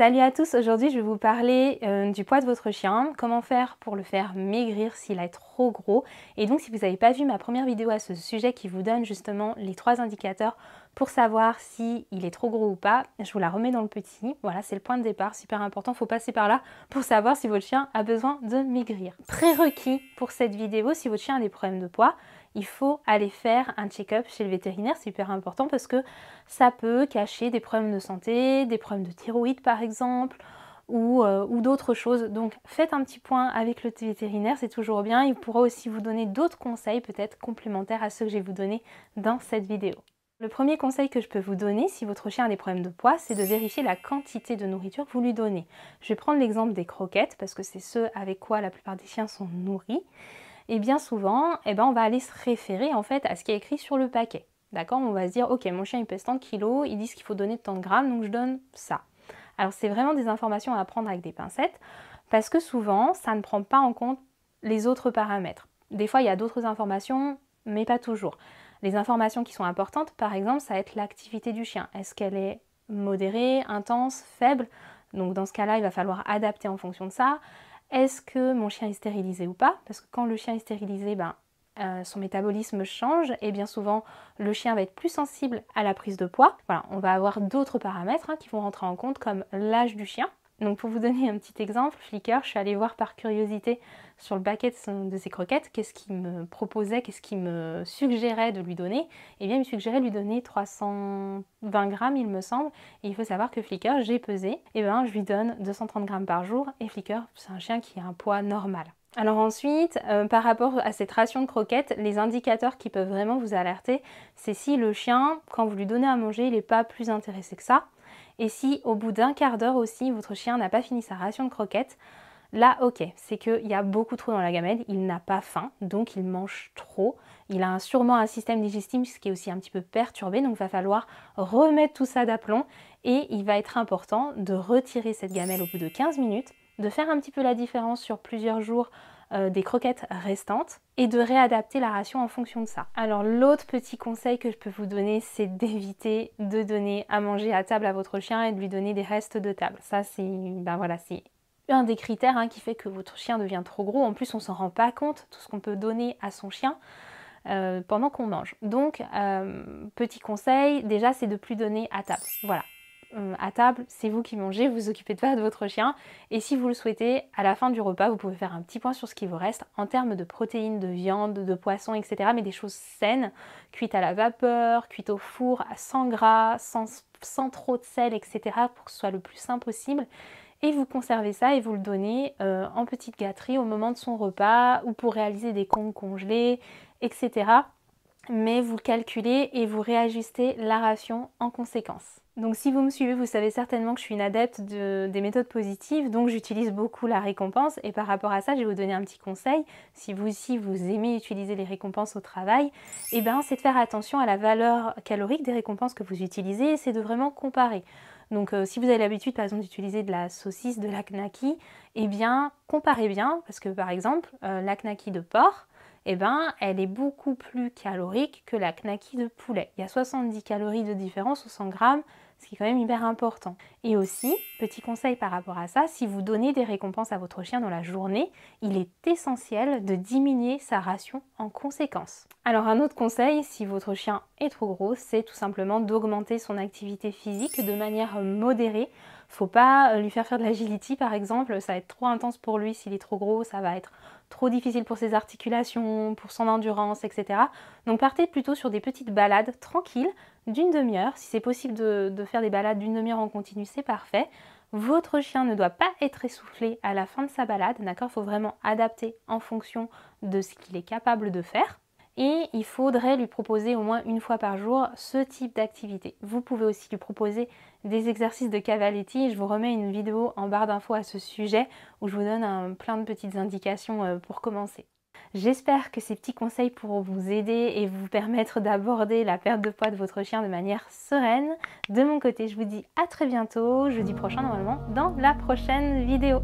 Salut à tous, aujourd'hui je vais vous parler euh, du poids de votre chien, comment faire pour le faire maigrir s'il est trop gros. Et donc si vous n'avez pas vu ma première vidéo à ce sujet qui vous donne justement les trois indicateurs pour savoir s'il il est trop gros ou pas, je vous la remets dans le petit. Voilà, c'est le point de départ, super important, faut passer par là pour savoir si votre chien a besoin de maigrir. Prérequis pour cette vidéo, si votre chien a des problèmes de poids, il faut aller faire un check-up chez le vétérinaire, c'est hyper important parce que ça peut cacher des problèmes de santé, des problèmes de thyroïde par exemple, ou, euh, d'autres choses. Donc faites un petit point avec le vétérinaire, c'est toujours bien. Il pourra aussi vous donner d'autres conseils peut-être complémentaires à ceux que j'ai vous donner dans cette vidéo. Le premier conseil que je peux vous donner si votre chien a des problèmes de poids, c'est de vérifier la quantité de nourriture que vous lui donnez. Je vais prendre l'exemple des croquettes parce que c'est ce avec quoi la plupart des chiens sont nourris. Et bien souvent, eh ben, on va aller se référer en fait à ce qui est écrit sur le paquet. D'accord On va se dire, ok, mon chien il pèse tant de kilos, ils disent qu'il faut donner tant de grammes, donc je donne ça. Alors c'est vraiment des informations à prendre avec des pincettes, parce que souvent, ça ne prend pas en compte les autres paramètres. Des fois, il y a d'autres informations, mais pas toujours. Les informations qui sont importantes, par exemple, ça va être l'activité du chien. Est-ce qu'elle est modérée, intense, faible Donc dans ce cas-là, il va falloir adapter en fonction de ça est-ce que mon chien est stérilisé ou pas Parce que quand le chien est stérilisé, ben, euh, son métabolisme change et bien souvent le chien va être plus sensible à la prise de poids. Voilà, on va avoir d'autres paramètres hein, qui vont rentrer en compte comme l'âge du chien, donc pour vous donner un petit exemple, Flicker, je suis allée voir par curiosité sur le baquet de, ses croquettes qu'est-ce qu'il me proposait, qu'est-ce qu'il me suggérait de lui donner. Et eh bien il me suggérait de lui donner 320 grammes il me semble. Et il faut savoir que Flicker, j'ai pesé, et eh bien je lui donne 230 grammes par jour. Et Flicker, c'est un chien qui a un poids normal. Alors ensuite, euh, par rapport à cette ration de croquettes, les indicateurs qui peuvent vraiment vous alerter, c'est si le chien, quand vous lui donnez à manger, il n'est pas plus intéressé que ça. Et si au bout d'un quart d'heure aussi, votre chien n'a pas fini sa ration de croquettes, là, ok, c'est qu'il y a beaucoup trop dans la gamelle, il n'a pas faim, donc il mange trop. Il a sûrement un système digestif qui est aussi un petit peu perturbé, donc il va falloir remettre tout ça d'aplomb. Et il va être important de retirer cette gamelle au bout de 15 minutes de faire un petit peu la différence sur plusieurs jours euh, des croquettes restantes et de réadapter la ration en fonction de ça. Alors l'autre petit conseil que je peux vous donner, c'est d'éviter de donner à manger à table à votre chien et de lui donner des restes de table. Ça c'est ben voilà, c'est un des critères hein, qui fait que votre chien devient trop gros. En plus, on s'en rend pas compte tout ce qu'on peut donner à son chien. Euh, pendant qu'on mange. Donc, euh, petit conseil, déjà, c'est de plus donner à table. Voilà, euh, à table, c'est vous qui mangez, vous vous occupez pas de votre chien. Et si vous le souhaitez, à la fin du repas, vous pouvez faire un petit point sur ce qui vous reste en termes de protéines, de viande, de poisson, etc. Mais des choses saines, cuites à la vapeur, cuites au four, sans gras, sans, trop de sel, etc. pour que ce soit le plus sain possible et vous conservez ça et vous le donnez euh, en petite gâterie au moment de son repas ou pour réaliser des comptes congelés, etc. Mais vous calculez et vous réajustez la ration en conséquence. Donc si vous me suivez, vous savez certainement que je suis une adepte des méthodes positives, donc j'utilise beaucoup la récompense et par rapport à ça, je vais vous donner un petit conseil. Si vous aussi vous aimez utiliser les récompenses au travail, et eh bien c'est de faire attention à la valeur calorique des récompenses que vous utilisez et c'est de vraiment comparer. Donc euh, si vous avez l'habitude par exemple d'utiliser de la saucisse, de l'aknaki et eh bien comparez bien parce que par exemple euh, de porc, eh ben, elle est beaucoup plus calorique que la knacki de poulet. Il y a 70 calories de différence aux 100 grammes ce qui est quand même hyper important. Et aussi, petit conseil par rapport à ça, si vous donnez des récompenses à votre chien dans la journée, il est essentiel de diminuer sa ration en conséquence. Alors un autre conseil, si votre chien est trop gros, c'est tout simplement d'augmenter son activité physique de manière modérée. Faut pas euh, lui faire faire de l'agility par exemple, ça va être trop intense pour lui s'il est trop gros, ça va être trop difficile pour ses articulations, pour son endurance, etc. Donc partez plutôt sur des petites balades tranquilles, d'une demi-heure. Si c'est possible de, faire des balades d'une demi-heure en continu, c'est parfait. Votre chien ne doit pas être essoufflé à la fin de sa balade, d'accord Il faut vraiment adapter en fonction de ce qu'il est capable de faire. Et il faudrait lui proposer au moins une fois par jour ce type d'activité. Vous pouvez aussi lui proposer des exercices de cavaletti. Je vous remets une vidéo en barre d'infos à ce sujet où je vous donne plein de petites indications euh, pour commencer. J'espère que ces petits conseils pourront vous aider et vous permettre d'aborder la perte de poids de votre chien de manière sereine. De mon côté, je vous dis à très bientôt, jeudi prochain normalement, dans la prochaine vidéo.